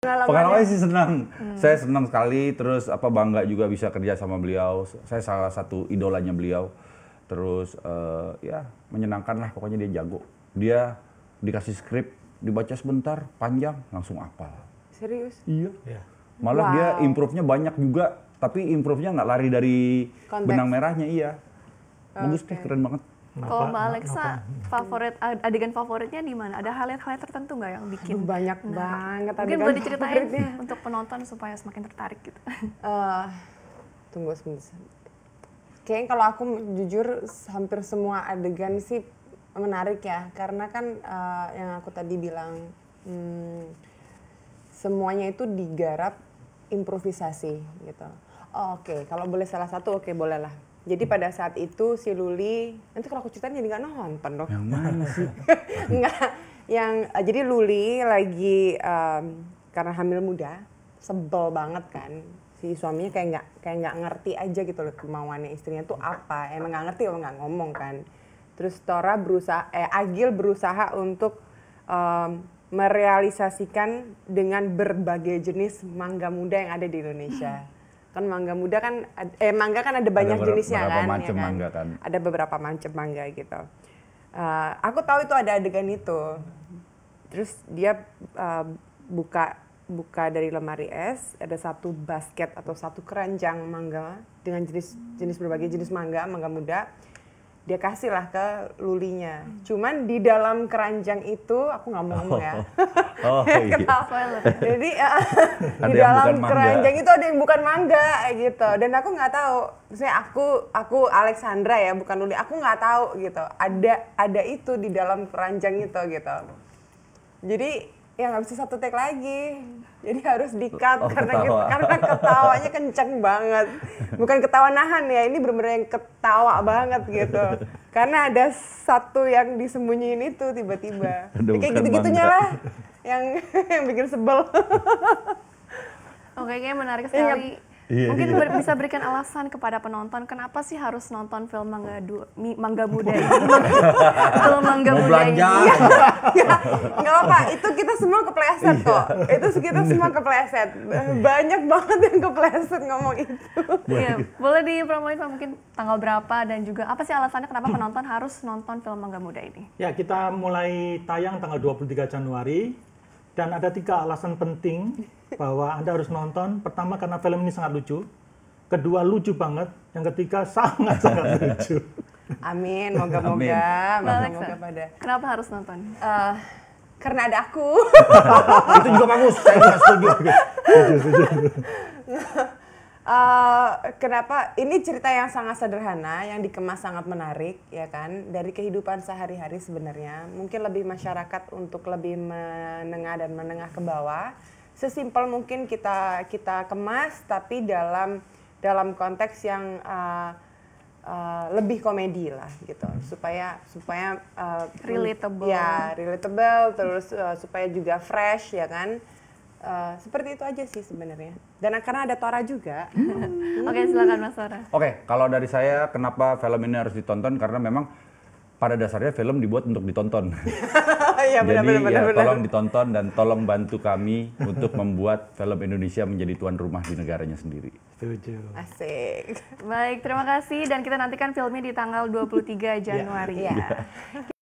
Pengalamannya sih senang. Hmm. Saya senang sekali terus apa bangga juga bisa kerja sama beliau. Saya salah satu idolanya beliau. Terus uh, ya menyenangkan lah pokoknya dia jago. Dia dikasih skrip, dibaca sebentar, panjang, langsung apal. Serius? Iya. Yeah. Malah wow. dia improve-nya banyak juga, tapi improve-nya nggak lari dari Context. benang merahnya iya. Bagus deh, keren banget. Kalau Mbak Alexa, favorit adegan favoritnya di mana? Ada hal highlight tertentu nggak yang bikin? Aduh, banyak nah, banget adegan Mungkin boleh diceritain ya, untuk penonton supaya semakin tertarik gitu. Uh, tunggu sebentar. Kayaknya kalau aku jujur hampir semua adegan sih menarik ya. Karena kan uh, yang aku tadi bilang, hmm, semuanya itu digarap improvisasi gitu. Oh, oke, okay. kalau boleh salah satu oke okay, boleh jadi pada saat itu si Luli, nanti kalau aku ceritain jadi nggak nonton dong. Yang mana sih? Enggak. yang eh, jadi Luli lagi um, karena hamil muda, sebel banget kan si suaminya kayak nggak kayak nggak ngerti aja gitu loh kemauannya istrinya tuh apa emang nggak ngerti kalau nggak ngomong kan terus Tora berusaha eh Agil berusaha untuk um, merealisasikan dengan berbagai jenis mangga muda yang ada di Indonesia kan mangga muda kan eh mangga kan ada banyak ada jenisnya kan, ya macam ya kan? Mangga kan ada beberapa macam mangga gitu uh, aku tahu itu ada adegan itu terus dia uh, buka buka dari lemari es ada satu basket atau satu keranjang mangga dengan jenis jenis berbagai jenis mangga mangga muda dia lah ke lulinya. Hmm. Cuman di dalam keranjang itu aku nggak mau ngomong ya. oh. ya. Oh, iya. Jadi uh, di dalam keranjang itu ada yang bukan mangga gitu. Dan aku nggak tahu. Maksudnya aku aku Alexandra ya, bukan Luli. Aku nggak tahu gitu. Ada ada itu di dalam keranjang itu gitu. Jadi ya nggak bisa satu take lagi jadi harus dikat oh, karena ketawa. Gitu. karena ketawanya kenceng banget bukan ketawa nahan ya ini bener-bener yang ketawa banget gitu karena ada satu yang disembunyiin itu tiba-tiba ya, kayak gitu-gitunya lah yang yang bikin sebel oke oh, kayaknya menarik iya. sekali Iya. Mungkin ber bisa berikan alasan kepada penonton kenapa sih harus nonton film Mangga du Mangga Muda ini? Kalau Mangga Muda ini. Ya, ya, nggak apa, itu kita semua kepleset iya. kok. Itu kita semua kepleset. Iya. Banyak banget yang kepleset ngomong itu. Iya, boleh dipromoin Pak mungkin tanggal berapa dan juga apa sih alasannya kenapa penonton harus nonton film Mangga Muda ini? Ya, kita mulai tayang tanggal 23 Januari dan ada tiga alasan penting bahwa Anda harus nonton. Pertama karena film ini sangat lucu. Kedua lucu banget. Yang ketiga sangat-sangat lucu. Amin, moga-moga, moga-moga pada. Kenapa harus nonton? Uh, karena ada aku. Itu juga bagus, saya juga setuju. setuju, setuju. Uh, kenapa ini cerita yang sangat sederhana yang dikemas sangat menarik ya kan dari kehidupan sehari-hari sebenarnya mungkin lebih masyarakat untuk lebih menengah dan menengah ke bawah sesimpel mungkin kita kita kemas tapi dalam dalam konteks yang uh, Uh, lebih komedi lah gitu supaya supaya uh, relatable ya relatable terus uh, supaya juga fresh ya kan Uh, seperti itu aja sih sebenarnya. Dan karena ada Tora juga. Hmm. Oke, okay, silakan Mas Tora. Oke, okay, kalau dari saya kenapa film ini harus ditonton karena memang pada dasarnya film dibuat untuk ditonton. ya, Jadi benar, benar, ya, benar. tolong ditonton dan tolong bantu kami untuk membuat film Indonesia menjadi tuan rumah di negaranya sendiri. Setuju. Asik. Baik, terima kasih dan kita nantikan filmnya di tanggal 23 iya. Januari ya. ya.